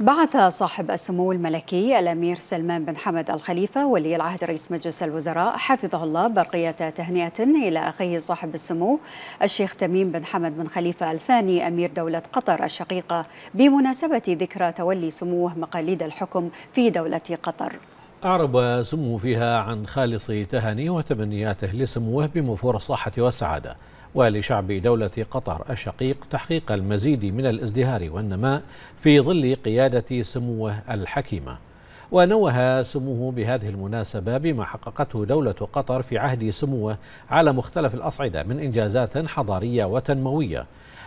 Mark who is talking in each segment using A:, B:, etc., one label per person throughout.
A: بعث صاحب السمو الملكي الأمير سلمان بن حمد الخليفة ولي العهد رئيس مجلس الوزراء حفظه الله برقية تهنئة إلى أخيه صاحب السمو الشيخ تميم بن حمد بن خليفة الثاني أمير دولة قطر الشقيقة بمناسبة ذكرى تولي سموه مقاليد الحكم في دولة قطر
B: أعرب سمو فيها عن خالص تهانيه وتمنياته لسموه بموفور الصحة والسعادة ولشعب دولة قطر الشقيق تحقيق المزيد من الازدهار والنماء في ظل قيادة سموه الحكيمة ونوه سموه بهذه المناسبة بما حققته دولة قطر في عهد سموه على مختلف الأصعدة من إنجازات حضارية وتنموية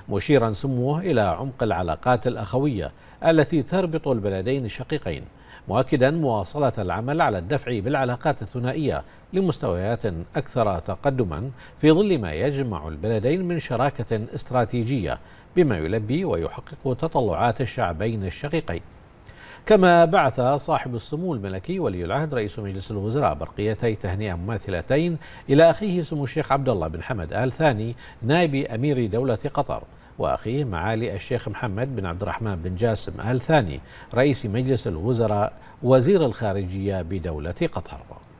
B: مشيرا سموه إلى عمق العلاقات الأخوية التي تربط البلدين الشقيقين مؤكدا مواصلة العمل على الدفع بالعلاقات الثنائية لمستويات أكثر تقدما في ظل ما يجمع البلدين من شراكة استراتيجية بما يلبي ويحقق تطلعات الشعبين الشقيقين كما بعث صاحب السمو الملكي ولي العهد رئيس مجلس الوزراء برقيتي تهنئة مماثلتين إلى أخيه سمو الشيخ عبد الله بن حمد آل ثاني نائب أمير دولة قطر وأخيه معالي الشيخ محمد بن عبد الرحمن بن جاسم آل ثاني رئيس مجلس الوزراء وزير الخارجية بدولة قطر